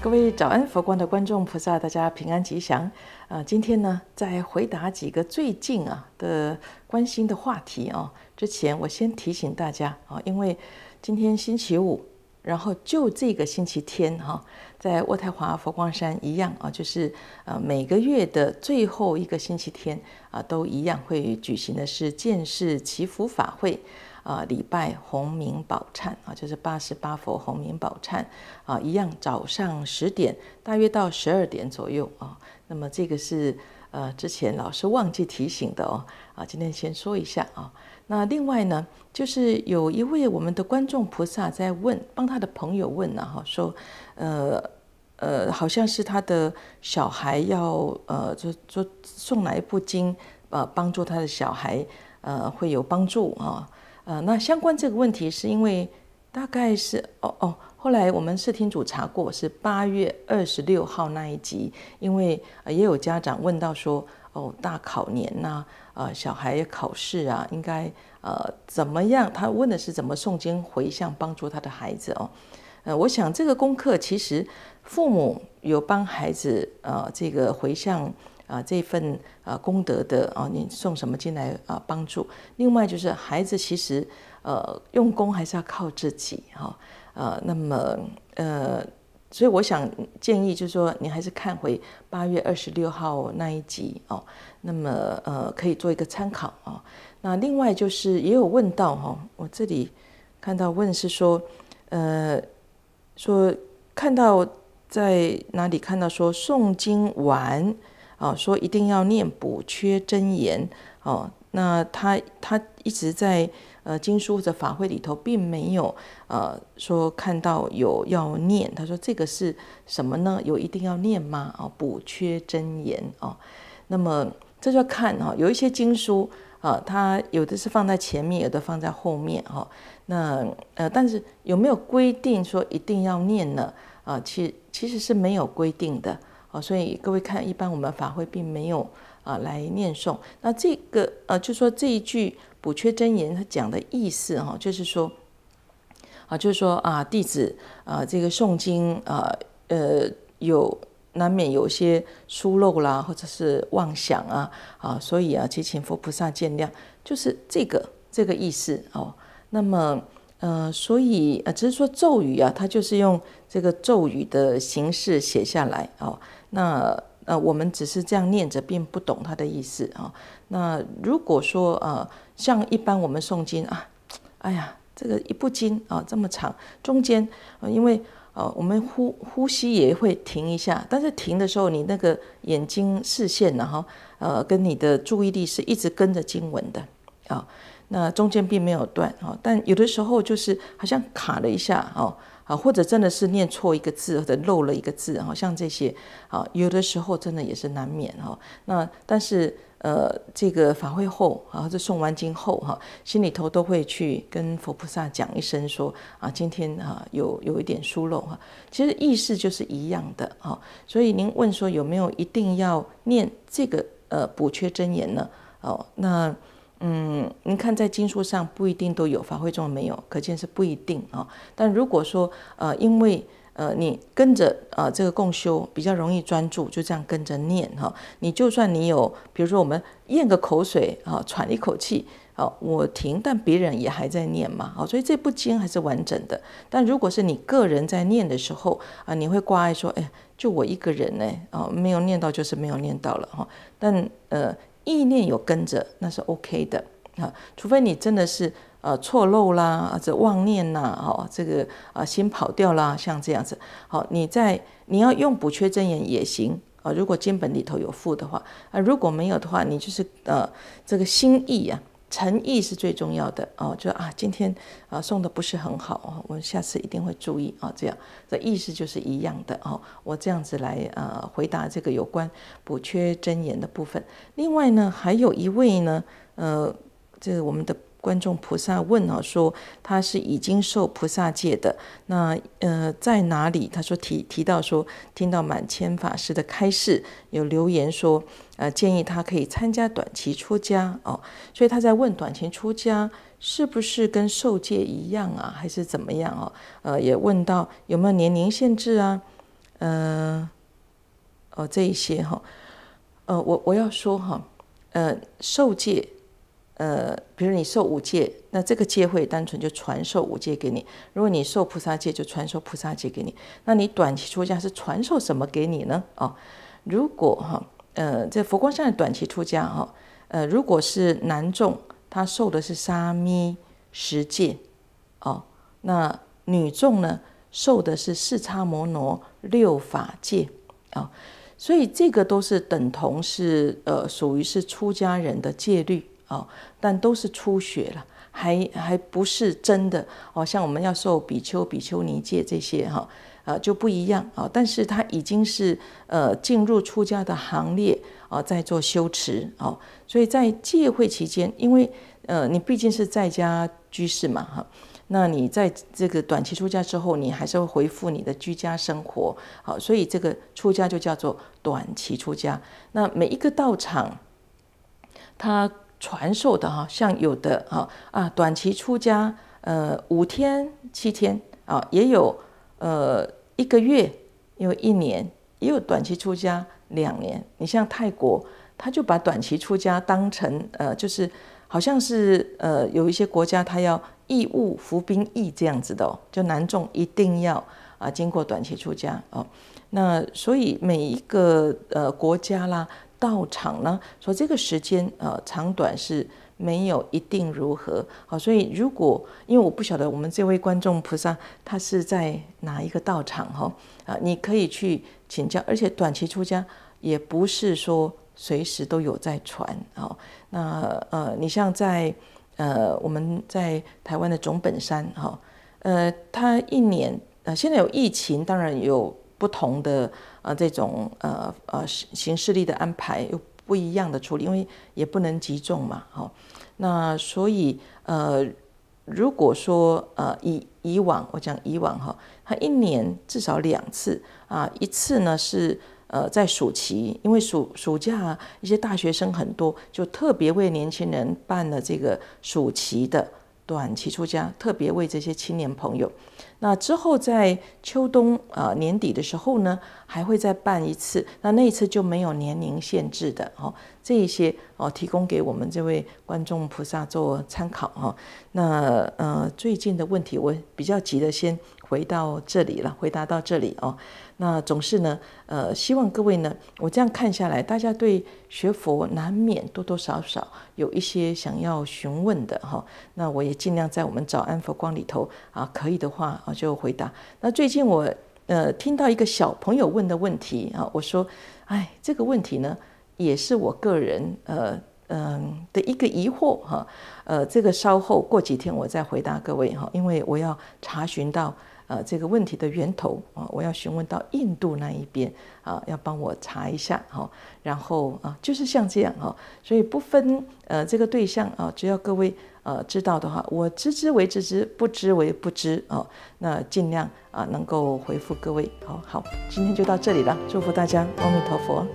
各位早安，佛光的观众菩萨，大家平安吉祥啊！今天呢，在回答几个最近啊的关心的话题哦之前，我先提醒大家啊，因为今天星期五，然后就这个星期天哈，在渥太华佛光山一样啊，就是呃每个月的最后一个星期天啊，都一样会举行的是见世祈福法会。啊，礼拜弘明宝忏啊，就是八十八佛弘明宝忏啊，一样早上十点，大约到十二点左右啊。那么这个是呃，之前老师忘记提醒的哦，啊，今天先说一下啊。那另外呢，就是有一位我们的观众菩萨在问，帮他的朋友问呢，哈，说，呃呃，好像是他的小孩要呃，就就送来布经，呃，帮助他的小孩，呃，会有帮助啊。呃，那相关这个问题是因为大概是哦哦，后来我们视听组查过是八月二十六号那一集，因为也有家长问到说，哦大考年呐，呃小孩考试啊，应该呃怎么样？他问的是怎么诵经回向帮助他的孩子哦，呃，我想这个功课其实父母有帮孩子呃这个回向。啊，这份啊功德的啊，你送什么进来啊帮助？另外就是孩子其实呃用功还是要靠自己哈。呃，那么呃，所以我想建议就是说，你还是看回八月二十六号那一集哦。那么呃，可以做一个参考啊。那另外就是也有问到哈，我这里看到问是说，呃，说看到在哪里看到说诵经完。啊，说一定要念补缺真言哦。那他他一直在呃经书或者法会里头，并没有呃说看到有要念。他说这个是什么呢？有一定要念吗？啊，补缺真言啊。那么这就要看哈，有一些经书啊，它有的是放在前面，有的放在后面哈。那呃，但是有没有规定说一定要念呢？啊，其其实是没有规定的。哦，所以各位看，一般我们法会并没有啊来念诵。那这个呃，就说这一句补缺真言，它讲的意思哈，就是说，啊，就是说啊，弟子啊，这个诵经啊，呃，有难免有些疏漏啦，或者是妄想啊，啊，所以啊，祈请佛菩萨见谅，就是这个这个意思哦。那么。呃，所以呃，只是说咒语啊，它就是用这个咒语的形式写下来哦。那呃，我们只是这样念着，并不懂它的意思啊。那如果说呃，像一般我们诵经啊，哎呀，这个一部经啊这么长，中间因为呃，我们呼呼吸也会停一下，但是停的时候，你那个眼睛视线然后呃，跟你的注意力是一直跟着经文的啊。那中间并没有断哦，但有的时候就是好像卡了一下哦啊，或者真的是念错一个字或者漏了一个字，好像这些啊，有的时候真的也是难免哈。那但是呃，这个法会后啊，这诵完经后哈，心里头都会去跟佛菩萨讲一声说啊，今天啊有有一点疏漏哈，其实意思就是一样的哈。所以您问说有没有一定要念这个呃补缺真言呢？哦，那。嗯，你看在经书上不一定都有，法会种没有，可见是不一定啊。但如果说呃，因为呃，你跟着呃这个共修比较容易专注，就这样跟着念哈。你就算你有，比如说我们咽个口水啊，喘一口气啊，我停，但别人也还在念嘛，哦，所以这部经还是完整的。但如果是你个人在念的时候啊，你会挂碍说，哎，就我一个人呢，哦，没有念到就是没有念到了哈。但呃。意念有跟着，那是 OK 的啊，除非你真的是呃错漏啦，或者妄念呐，哦，这个啊心跑掉啦，像这样子，好，你在你要用补缺真言也行啊，如果经本里头有负的话，啊如果没有的话，你就是呃这个心意呀。诚意是最重要的哦，就啊，今天啊送的不是很好，我下次一定会注意啊。这样，这意思就是一样的哦。我这样子来呃回答这个有关补缺真言的部分。另外呢，还有一位呢，呃，这我们的。观众菩萨问啊，说他是已经受菩萨戒的，那呃在哪里？他说提提到说，听到满千法师的开示，有留言说，呃建议他可以参加短期出家哦，所以他在问短期出家是不是跟受戒一样啊，还是怎么样哦？呃也问到有没有年龄限制啊，呃哦这一些哈，呃我我要说哈，呃受戒。呃，比如你受五戒，那这个戒会单纯就传授五戒给你；如果你受菩萨戒，就传授菩萨戒给你。那你短期出家是传授什么给你呢？哦，如果哈，呃，在佛光山的短期出家哈，呃，如果是男众，他受的是沙弥十戒，哦，那女众呢，受的是四叉摩罗六法戒，啊，所以这个都是等同是呃，属于是出家人的戒律。哦，但都是初学了，还还不是真的哦。像我们要受比丘、比丘尼戒这些哈，呃，就不一样啊。但是他已经是呃进入出家的行列啊，在做修持哦。所以在戒会期间，因为呃你毕竟是在家居士嘛哈，那你在这个短期出家之后，你还是会恢复你的居家生活好，所以这个出家就叫做短期出家。那每一个道场，他。传授的哈，像有的哈啊短期出家，呃五天七天啊，也有呃一个月，有一年，也有短期出家两年。你像泰国，他就把短期出家当成呃，就是好像是呃有一些国家他要义务服兵役这样子的哦，就男众一定要啊经过短期出家哦。那所以每一个呃国家啦。道场呢？说这个时间呃长短是没有一定如何好，所以如果因为我不晓得我们这位观众菩萨他是在哪一个道场哈啊，你可以去请教，而且短期出家也不是说随时都有在传哦。那呃，你像在呃我们在台湾的总本山哈呃，他一年呃现在有疫情，当然有。不同的呃这种呃呃形形式力的安排又不一样的处理，因为也不能集中嘛，好，那所以呃如果说呃以以往我讲以往哈，他一年至少两次啊，一次呢是呃在暑期，因为暑暑假一些大学生很多，就特别为年轻人办了这个暑期的。短期出家，特别为这些青年朋友。那之后在秋冬啊年底的时候呢，还会再办一次。那那一次就没有年龄限制的哦。这一些哦，提供给我们这位观众菩萨做参考哈。那呃，最近的问题我比较急的先。回到这里了，回答到这里哦。那总是呢，呃，希望各位呢，我这样看下来，大家对学佛难免多多少少有一些想要询问的哈。那我也尽量在我们早安佛光里头啊，可以的话啊就回答。那最近我呃听到一个小朋友问的问题啊，我说，哎，这个问题呢也是我个人呃嗯的一个疑惑哈。呃，这个稍后过几天我再回答各位哈，因为我要查询到。呃，这个问题的源头啊，我要询问到印度那一边啊，要帮我查一下好，然后啊，就是像这样哈，所以不分呃这个对象啊，只要各位呃知道的话，我知之为知之，不知为不知啊，那尽量啊能够回复各位。好好，今天就到这里了，祝福大家，阿弥陀佛。